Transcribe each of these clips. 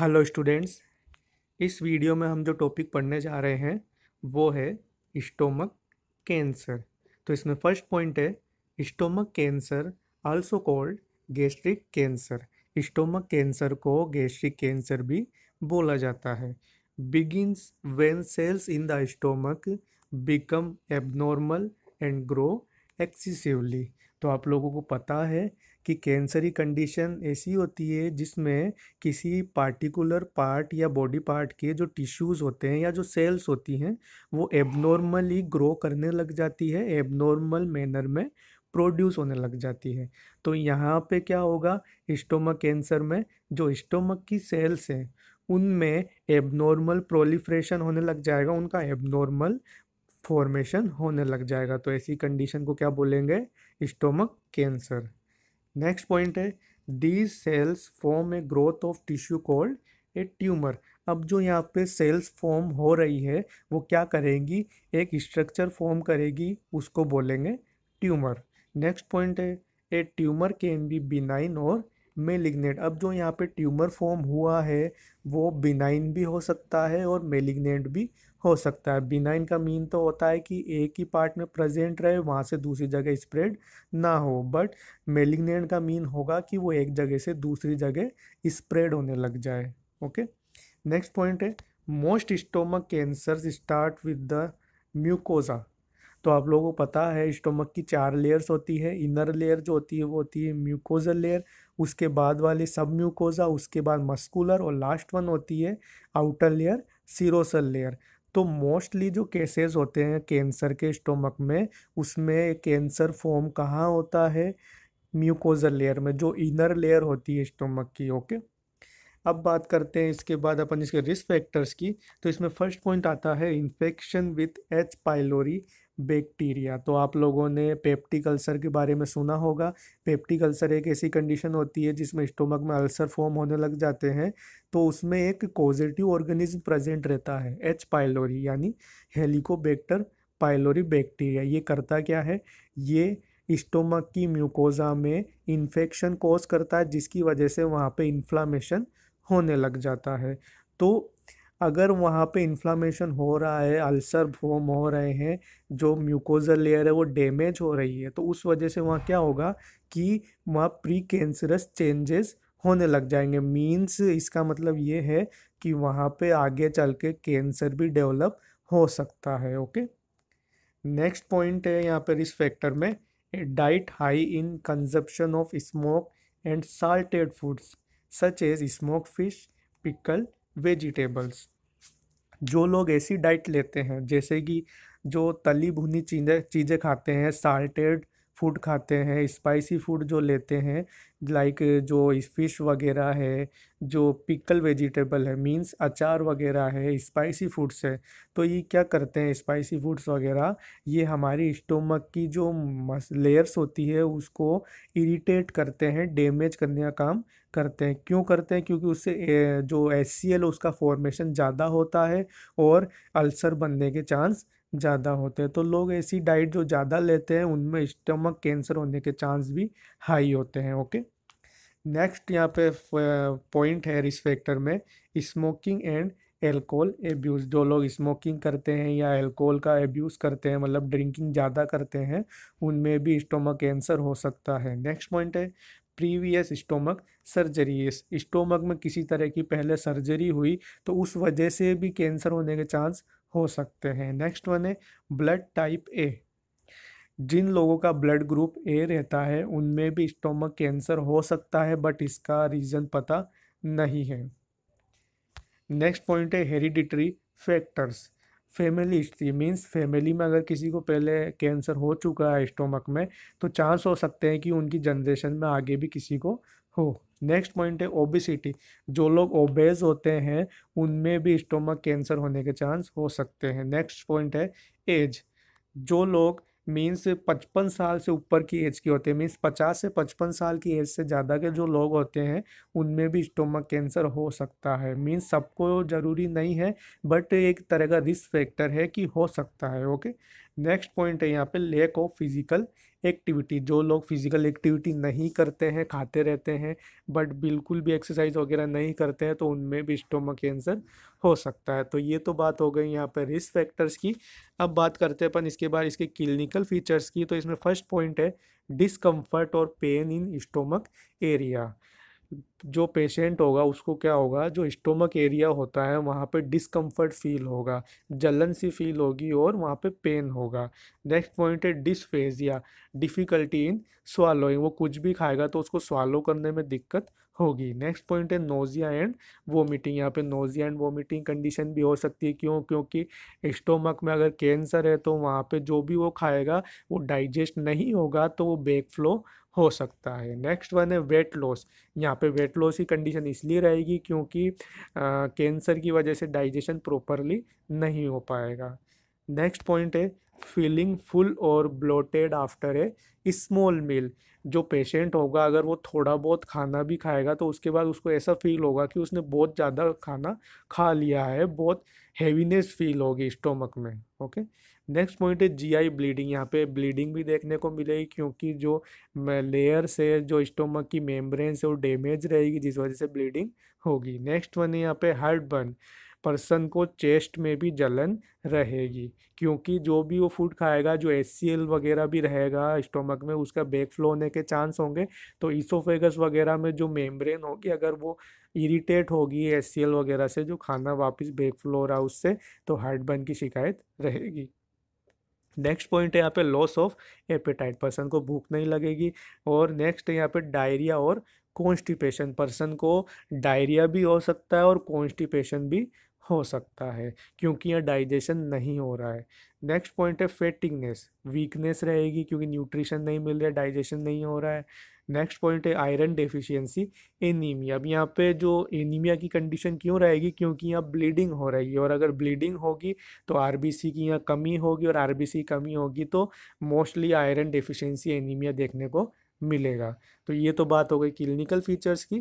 hello students इस video में हम जो टॉपिक पढ़ने जा रहे हैं वो है स्टोमक कैंसर तो इसमें फर्स्ट पॉइंट है stomach cancer also called gastric cancer stomach cancer को गैस्ट्रिक कैंसर भी बोला जाता है begins when cells in the stomach become abnormal and grow excessively तो आप लोगों को पता है कि कैंसरी कंडीशन ऐसी होती है जिसमें किसी पार्टिकुलर पार्ट या बॉडी पार्ट के जो टिश्यूज़ होते हैं या जो सेल्स होती हैं वो एबनॉर्मली ग्रो करने लग जाती है एबनॉर्मल मैनर में प्रोड्यूस होने लग जाती है तो यहाँ पे क्या होगा स्टोमक कैंसर में जो स्टोमक की सेल्स हैं उनमें एबनॉर्मल प्रोलिफ्रेशन होने लग जाएगा उनका एबनॉर्मल फॉर्मेशन होने लग जाएगा तो ऐसी कंडीशन को क्या बोलेंगे स्टोमक कैंसर नेक्स्ट पॉइंट है these cells form a growth of tissue called a tumour अब जो यहाँ पे सेल्स फॉर्म हो रही है वो क्या करेंगी एक स्ट्रक्चर फॉर्म करेगी उसको बोलेंगे ट्यूमर नेक्स्ट पॉइंट है a tumour can be benign और मेलिग्नेट अब जो यहाँ पे ट्यूमर फॉर्म हुआ है वो बिनाइन भी हो सकता है और मेलिग्नेट भी हो सकता है बिनाइन का मीन तो होता है कि एक ही पार्ट में प्रेजेंट रहे वहाँ से दूसरी जगह स्प्रेड ना हो बट मेलिग्नेंट का मीन होगा कि वो एक जगह से दूसरी जगह स्प्रेड होने लग जाए ओके नेक्स्ट पॉइंट है most stomach cancer start with the mucosa तो आप लोगों को पता है स्टोमक की चार लेयर्स होती है इनर लेयर जो होती है वो होती है म्यूकोजल लेयर उसके बाद वाली सब म्यूकोजा उसके बाद मस्कुलर और लास्ट वन होती है आउटर लेयर सीरोसल लेयर तो मोस्टली जो केसेस होते हैं कैंसर के स्टोमक में उसमें कैंसर फॉर्म कहाँ होता है म्यूकोजल लेयर में जो इनर लेयर होती है स्टोमक की ओके अब बात करते हैं इसके बाद अपन इसके रिस्क फैक्टर्स की तो इसमें फर्स्ट पॉइंट आता है infection with H pylori bacteria तो आप लोगों ने पेप्टिक अल्सर के बारे में सुना होगा पेप्टिक अल्सर एक ऐसी कंडीशन होती है जिसमें स्टोमक में अल्सर फॉर्म होने लग जाते हैं तो उसमें एक पॉजिटिव ऑर्गेनिज्म प्रेजेंट रहता है एच पाइलोरी यानी हेलिकोबैक्टर पाइलोरी बैक्टीरिया ये करता क्या है ये स्टोमक की म्यूकोजा में इन्फेक्शन कॉज करता है जिसकी वजह से वहाँ पे इन्फ्लामेशन होने लग जाता है तो अगर वहाँ पे इन्फ्लामेशन हो रहा है अल्सर फॉर्म हो रहे हैं जो म्यूकोजल लेयर है वो डैमेज हो रही है तो उस वजह से वहाँ क्या होगा कि वहाँ प्री कैंसरस चेंजेस होने लग जाएंगे मीन्स इसका मतलब ये है कि वहाँ पे आगे चल के कैंसर भी डेवलप हो सकता है ओके नेक्स्ट पॉइंट है यहाँ पर इस फैक्टर में diet high in consumption of smoke and salted foods such as smoke fish pickle vegetables जो लोग ऐसी डाइट लेते हैं जैसे कि जो तली भुनी चीज़ें चीज़ें खाते हैं साल्टेड फूड खाते हैं स्पाइसी फूड जो लेते हैं लाइक जो फिश वगैरह है जो पिकल वेजिटेबल है मींस अचार वगैरह है स्पाइसी फूड्स है तो ये क्या करते हैं स्पाइसी फूड्स वगैरह ये हमारी स्टोमक की जो लेयर्स होती है उसको इरिटेट करते हैं डैमेज करने का काम करते हैं क्यों करते हैं क्योंकि उससे जो एल उसका फॉर्मेशन ज़्यादा होता है और अल्सर बनने के चांस ज़्यादा होते हैं तो लोग ऐसी डाइट जो ज़्यादा लेते हैं उनमें स्टमक कैंसर होने के चांस भी हाई होते हैं ओके नेक्स्ट यहाँ पे पॉइंट है रिस्क फैक्टर में स्मोकिंग एंड एल्कोहल एब्यूज़ जो लोग स्मोकिंग करते हैं या एल्कोहल का एब्यूज़ करते हैं मतलब ड्रिंकिंग ज़्यादा करते हैं उनमें भी स्टोमक कैंसर हो सकता है नेक्स्ट पॉइंट है प्रीवियस स्टोमक सर्जरीज स्टोमक में किसी तरह की पहले सर्जरी हुई तो उस वजह से भी कैंसर होने के चांस हो सकते हैं नेक्स्ट वन है ब्लड टाइप ए जिन लोगों का ब्लड ग्रुप ए रहता है उनमें भी स्टोमक कैंसर हो सकता है बट इसका रीज़न पता नहीं है नेक्स्ट पॉइंट है hereditary factors family history means family में अगर किसी को पहले कैंसर हो चुका है स्टोमक में तो चांस हो सकते हैं कि उनकी जनरेशन में आगे भी किसी को हो नेक्स्ट पॉइंट है ओबिसिटी जो लोग ओबेज होते हैं उनमें भी स्टोमक कैंसर होने के चांस हो सकते हैं नेक्स्ट पॉइंट है एज जो लोग मीन्स पचपन साल से ऊपर की एज की होते हैं मीन्स पचास से पचपन साल की एज से ज़्यादा के जो लोग होते हैं उनमें भी स्टोमक कैंसर हो सकता है मीन्स सबको ज़रूरी नहीं है बट एक तरह का रिस्क फैक्टर है कि हो सकता है ओके नेक्स्ट पॉइंट है यहाँ पे लेक ऑफ फिज़िकल एक्टिविटी जो लोग फिज़िकल एक्टिविटी नहीं करते हैं खाते रहते हैं बट बिल्कुल भी एक्सरसाइज वगैरह नहीं करते हैं तो उनमें भी स्टोमक कैंसर हो सकता है तो ये तो बात हो गई यहाँ पर रिस्क फैक्टर्स की अब बात करते हैं अपन इसके बाद इसके क्लिनिकल फीचर्स की तो इसमें फर्स्ट पॉइंट है डिसकम्फर्ट और पेन इन स्टोमक एरिया जो पेशेंट होगा उसको क्या होगा जो स्टोमक एरिया होता है वहाँ पे डिसकम्फर्ट फील होगा जलन सी फील होगी और वहाँ पे पेन होगा नेक्स्ट पॉइंट है डिसफेजिया डिफ़िकल्टी इन स्वालोइंग वो कुछ भी खाएगा तो उसको स्वालो करने में दिक्कत होगी नेक्स्ट पॉइंट है नोजिया एंड वोमिटिंग यहाँ पे नोजिया एंड वोमिटिंग कंडीशन भी हो सकती है क्यों क्योंकि स्टोमक में अगर कैंसर है तो वहाँ पे जो भी वो खाएगा वो डाइजेस्ट नहीं होगा तो वो बैक फ्लो हो सकता है नेक्स्ट वन है वेट लॉस यहाँ पे वेट लॉस की कंडीशन इसलिए रहेगी क्योंकि कैंसर की वजह से डाइजेशन प्रॉपरली नहीं हो पाएगा नेक्स्ट पॉइंट है फीलिंग फुल और bloated after a small meal जो पेशेंट होगा अगर वो थोड़ा बहुत खाना भी खाएगा तो उसके बाद उसको ऐसा फील होगा कि उसने बहुत ज़्यादा खाना खा लिया है बहुत हैवीनेस फील होगी स्टोमक में ओके नेक्स्ट पॉइंट है जीआई ब्लीडिंग यहाँ पे ब्लीडिंग भी देखने को मिलेगी क्योंकि जो लेयर्स है जो स्टोमक की मेम्ब्रेन से वो डैमेज रहेगी जिस वजह से ब्लीडिंग होगी नेक्स्ट वन है यहाँ पे हार्ट बर्न पर्सन को चेस्ट में भी जलन रहेगी क्योंकि जो भी वो फूड खाएगा जो एस वगैरह भी रहेगा स्टोमक में उसका बैक फ्लो होने के चांस होंगे तो ईसोफेगस वगैरह में जो मेम्ब्रेन होगी अगर वो इरिटेट होगी एस वगैरह से जो खाना वापस बैक फ्लो हो रहा उससे तो हार्ट बर्न की शिकायत रहेगी नेक्स्ट पॉइंट है यहाँ पे लॉस ऑफ एपेटाइट पर्सन को भूख नहीं लगेगी और नेक्स्ट है यहाँ पे डायरिया और कॉन्स्टिपेशन पर्सन को डायरिया भी हो सकता है और कॉन्स्टिपेशन भी हो सकता है क्योंकि यहाँ डाइजेशन नहीं हो रहा है नेक्स्ट पॉइंट है फेटिंगनेस वीकनेस रहेगी क्योंकि न्यूट्रिशन नहीं मिल रहा है डाइजेशन नहीं हो रहा है नेक्स्ट पॉइंट है आयरन डेफिशिएंसी एनीमिया अब यहाँ पे जो एनीमिया की कंडीशन क्यों रहेगी क्योंकि यहाँ ब्लीडिंग हो रही है और अगर ब्लीडिंग होगी तो आर की यहाँ कमी होगी और आर कमी होगी तो मोस्टली आयरन डेफिशियंसी एनीमिया देखने को मिलेगा तो ये तो बात हो गई क्लिनिकल फीचर्स की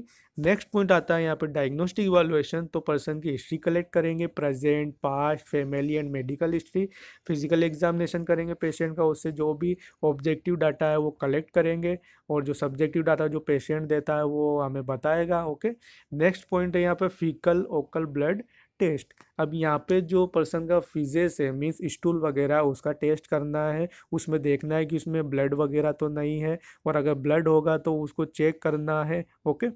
नेक्स्ट पॉइंट आता है यहाँ पर डायग्नोस्टिक इवालुएशन तो पर्सन की हिस्ट्री कलेक्ट करेंगे present past family and medical history physical examination करेंगे पेशेंट का उससे जो भी ऑब्जेक्टिव डाटा है वो कलेक्ट करेंगे और जो सब्जेक्टिव डाटा जो पेशेंट देता है वो हमें बताएगा ओके नेक्स्ट पॉइंट है यहाँ पर फीकल ओकल ब्लड टेस्ट अब यहाँ पे जो पर्सन का फिजेस है मीन्स स्टूल वगैरह उसका टेस्ट करना है उसमें देखना है कि उसमें ब्लड वगैरह तो नहीं है और अगर ब्लड होगा तो उसको चेक करना है ओके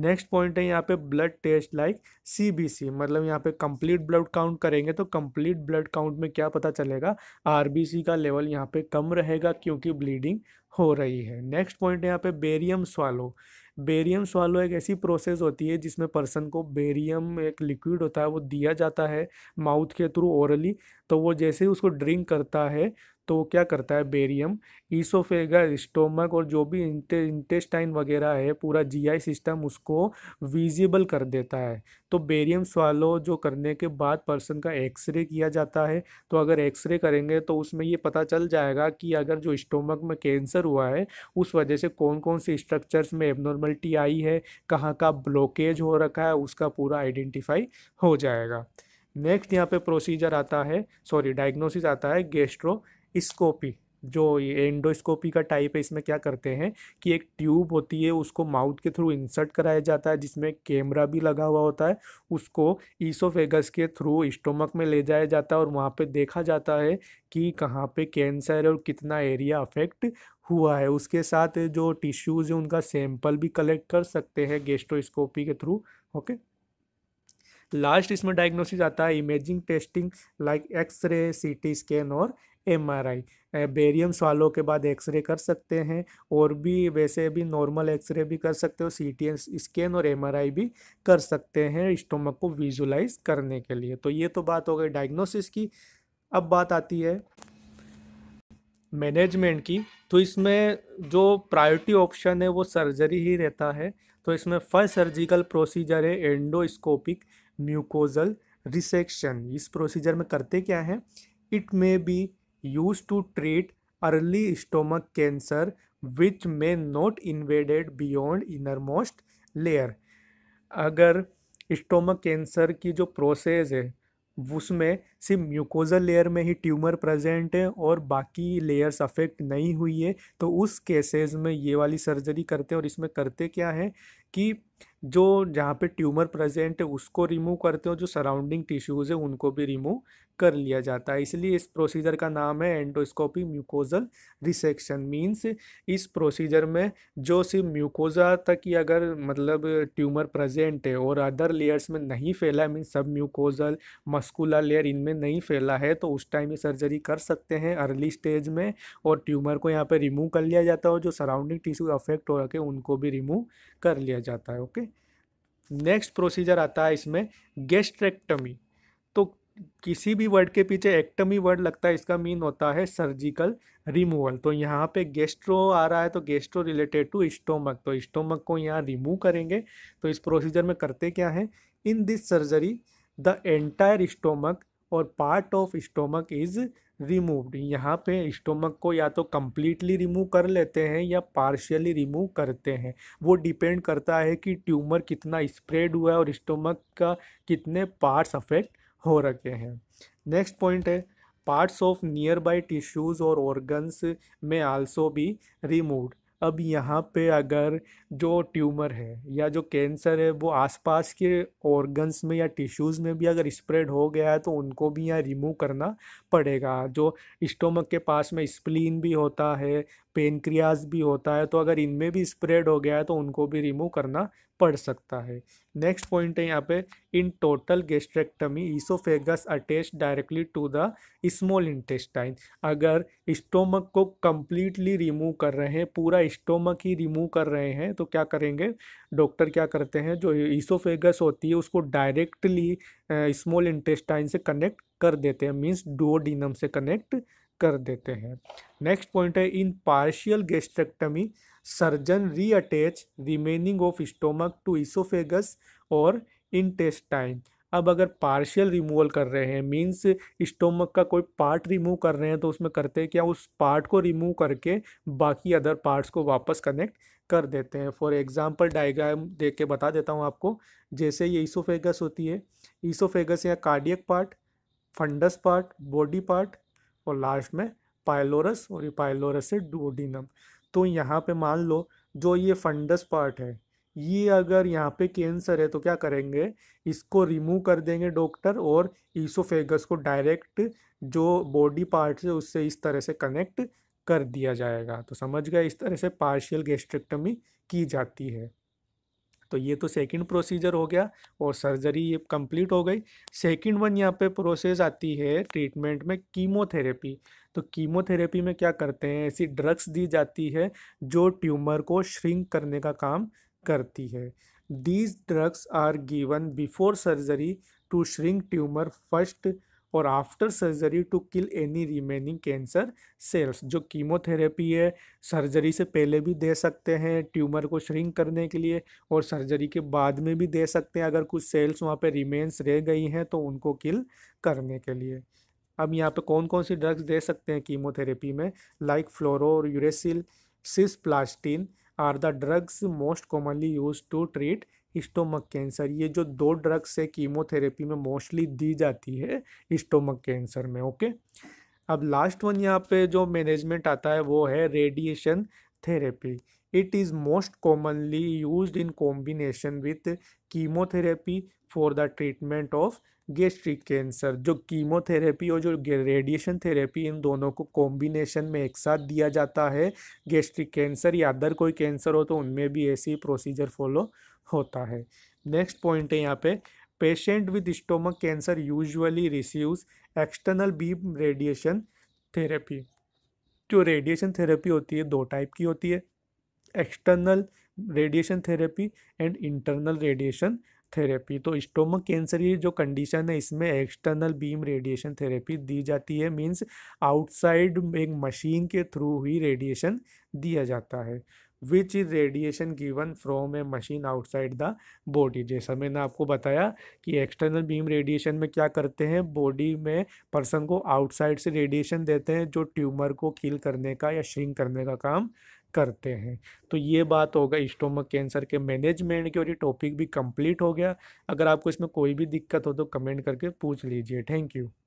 नेक्स्ट पॉइंट है यहाँ पे ब्लड टेस्ट लाइक सीबीसी मतलब यहाँ पे कंप्लीट ब्लड काउंट करेंगे तो कंप्लीट ब्लड काउंट में क्या पता चलेगा आर का लेवल यहाँ पे कम रहेगा क्योंकि ब्लीडिंग हो रही है नेक्स्ट पॉइंट है यहाँ पे बेरियम स्वालो बेरियम स्वालो एक ऐसी प्रोसेस होती है जिसमें पर्सन को बेरियम एक लिक्विड होता है वो दिया जाता है माउथ के थ्रू ओरली तो वो जैसे ही उसको ड्रिंक करता है तो वो क्या करता है बेरियम ईसोफेगा स्टोमक और जो भी इंटे, इंटेस्टाइन वगैरह है पूरा जीआई सिस्टम उसको विजिबल कर देता है तो बेरियम स्वालो जो करने के बाद पर्सन का एक्सरे किया जाता है तो अगर एक्सरे करेंगे तो उसमें ये पता चल जाएगा कि अगर जो स्टोमक में कैंसर हुआ है उस वजह से कौन कौन से स्ट्रक्चर्स में एबनॉर्मलिटी आई है कहाँ का ब्लॉकेज हो रखा है उसका पूरा आइडेंटिफाई हो जाएगा नेक्स्ट यहाँ पे प्रोसीजर आता है सॉरी डायग्नोसिस आता है गेस्ट्रो स्कोपी जो ये एंडोस्कोपी का टाइप है इसमें क्या करते हैं कि एक ट्यूब होती है उसको माउथ के थ्रू इंसर्ट कराया जाता है जिसमें कैमरा भी लगा हुआ होता है उसको ईसोफेगस के थ्रू स्टोमक में ले जाया जाता है और वहाँ पे देखा जाता है कि कहाँ पे कैंसर है और कितना एरिया अफेक्ट हुआ है उसके साथ जो टिश्यूज़ हैं उनका सैंपल भी कलेक्ट कर सकते हैं गेस्ट्रोस्कोपी के थ्रू ओके लास्ट इसमें डायग्नोसिस आता है imaging testing like X ray CT scan और एमआरआई बेरियम वालों के बाद एक्सरे कर सकते हैं और भी वैसे भी नॉर्मल एक्सरे भी कर सकते हो सी टी स्कैन और एमआरआई भी कर सकते हैं स्टोमक को विजुलाइज करने के लिए तो ये तो बात हो गई डायग्नोसिस की अब बात आती है मैनेजमेंट की तो इसमें जो प्रायोरिटी ऑप्शन है वो सर्जरी ही रहता है तो इसमें फर्स्ट सर्जिकल प्रोसीजर है एंडोस्कोपिक म्यूकोजल रिसेक्शन इस प्रोसीजर में करते क्या हैं it may be to treat early stomach cancer which which not invaded beyond innermost layer अगर स्टोमक कैंसर की जो प्रोसेस है उसमें सिर्फ म्यूकोजल लेयर में ही ट्यूमर प्रेजेंट है और बाकी लेयर्स अफेक्ट नहीं हुई है तो उस केसेस में ये वाली सर्जरी करते हैं और इसमें करते क्या है कि जो जहाँ पे ट्यूमर प्रेजेंट है उसको रिमूव करते हो जो सराउंडिंग टिश्यूज़ है उनको भी रिमूव कर लिया जाता है इसलिए इस प्रोसीजर का नाम है एंडोस्कोपी म्यूकोजल रिसेक्शन मींस इस प्रोसीजर में जो सिर्फ म्यूकोजा तक ही अगर मतलब ट्यूमर प्रेजेंट है और अदर लेयर्स में नहीं फैला है मीन सब म्यूकोजल मस्कुलर लेयर इनमें नहीं फैला है तो उस टाइम ये सर्जरी कर सकते हैं अर्ली स्टेज में और ट्यूमर को यहाँ पर रिमूव कर लिया जाता है और जो सराउंडिंग टिश्यू अफेक्ट हो रखे उनको भी रिमूव कर लिया जाता है ओके नेक्स्ट प्रोसीजर आता है इसमें गेस्ट्रेक्टमी तो किसी भी वर्ड के पीछे एक्टमी वर्ड लगता है इसका मीन होता है सर्जिकल रिमूवल तो यहाँ पे गेस्ट्रो आ रहा है तो गेस्ट्रो रिलेटेड टू स्टोमक तो स्टोमक को यहाँ रिमूव करेंगे तो इस प्रोसीजर में करते क्या है in this surgery the entire stomach और part of stomach is removed यहाँ पे स्टोमक को या तो कम्प्लीटली रिमूव कर लेते हैं या पार्शियली रिमूव करते हैं वो डिपेंड करता है कि ट्यूमर कितना स्प्रेड हुआ है और स्टोमक का कितने पार्ट्स अफेक्ट हो रखे हैं नेक्स्ट पॉइंट है parts of nearby tissues और ऑर्गन्स में आल्सो भी रिमूव्ड अब यहाँ पे अगर जो ट्यूमर है या जो कैंसर है वो आसपास के ऑर्गन्स में या टिश्यूज़ में भी अगर स्प्रेड हो गया है तो उनको भी यहाँ रिमूव करना पड़ेगा जो स्टोमक के पास में स्प्लीन भी होता है पेनक्रियाज भी होता है तो अगर इनमें भी स्प्रेड हो गया है तो उनको भी रिमूव करना पड़ सकता है नेक्स्ट पॉइंट है यहाँ पे in total gastrectomy oesophagus attach directly to the small intestine अगर स्टोमक को कम्प्लीटली रिमूव कर रहे हैं पूरा स्टोमक ही रिमूव कर रहे हैं तो क्या करेंगे डॉक्टर क्या करते हैं जो ईसोफेगस होती है उसको डायरेक्टली स्मॉल इंटेस्टाइन से कनेक्ट कर देते हैं मीन्स डोडिनम से कनेक्ट कर देते हैं नेक्स्ट पॉइंट है in partial gastrectomy surgeon reattach remaining of stomach to oesophagus और इंटेस्टाइन अब अगर पार्शियल रिमूवल कर रहे हैं मीन्स स्टोमक का कोई पार्ट रिमूव कर रहे हैं तो उसमें करते हैं क्या उस पार्ट को रिमूव करके बाकी अदर पार्ट्स को वापस कनेक्ट कर देते हैं फॉर एग्जांपल डायग्राम देख के बता देता हूँ आपको जैसे ये ईसोफेगस होती है ईसोफेगस या cardiac part fundus part body part और लास्ट में पायलोरस और ये पायलोरस से डुओडिनम तो यहाँ पे मान लो जो ये फंडस पार्ट है ये अगर यहाँ पे कैंसर है तो क्या करेंगे इसको रिमूव कर देंगे डॉक्टर और ईसोफेगस को डायरेक्ट जो बॉडी पार्ट है उससे इस तरह से कनेक्ट कर दिया जाएगा तो समझ गए इस तरह से पार्शियल गैस्ट्रेक्टमी की जाती है तो ये तो सेकंड प्रोसीजर हो गया और सर्जरी ये कंप्लीट हो गई सेकंड वन यहाँ पे प्रोसेस आती है ट्रीटमेंट में कीमोथेरेपी तो कीमोथेरेपी में क्या करते हैं ऐसी ड्रग्स दी जाती है जो ट्यूमर को श्रिंक करने का काम करती है these drugs are given before surgery to shrink tumour first और after surgery to kill any remaining cancer cells जो कीमोथेरेपी है सर्जरी से पहले भी दे सकते हैं ट्यूमर को श्रिंक करने के लिए और सर्जरी के बाद में भी दे सकते हैं अगर कुछ सेल्स वहाँ पे रिमेन्स रह गई हैं तो उनको किल करने के लिए अब यहाँ पे कौन कौन सी ड्रग्स दे सकते हैं कीमोथेरेपी में लाइक फ्लोरो और uracil cisplatin are the drugs most commonly use to treat stomach cancer ये जो दो ड्रग्स है कीमोथेरेपी में मोस्टली दी जाती है स्टोमक कैंसर में ओके अब लास्ट वन यहाँ पे जो मैनेजमेंट आता है वो है radiation therapy it is most commonly use in combination with chemotherapy for the treatment of gastric cancer जो कीमोथेरेपी और जो रेडिएशन थेरेपी इन दोनों को कॉम्बिनेशन में एक साथ दिया जाता है गेस्ट्रिक कैंसर या अदर कोई कैंसर हो तो उनमें भी ऐसी प्रोसीजर फॉलो होता है नेक्स्ट पॉइंट है यहाँ पे patient with stomach cancer usually receives external beam radiation therapy जो रेडिएशन थेरेपी होती है दो टाइप की होती है external radiation therapy and internal radiation therapy तो स्टोमक कैंसर ये जो कंडीशन है इसमें एक्सटर्नल बीम रेडिएशन थेरेपी दी जाती है मींस आउटसाइड एक मशीन के थ्रू ही रेडिएशन दिया जाता है which is radiation given from a machine outside the body जैसा मैंने आपको बताया कि एक्सटर्नल बीम रेडिएशन में क्या करते हैं बॉडी में पर्सन को आउटसाइड से रेडिएशन देते हैं जो ट्यूमर को किल करने का या श्रिंक करने का काम करते हैं तो ये बात होगा स्टोमक कैंसर के मैनेजमेंट की और ये टॉपिक भी कंप्लीट हो गया अगर आपको इसमें कोई भी दिक्कत हो तो कमेंट करके पूछ लीजिए थैंक यू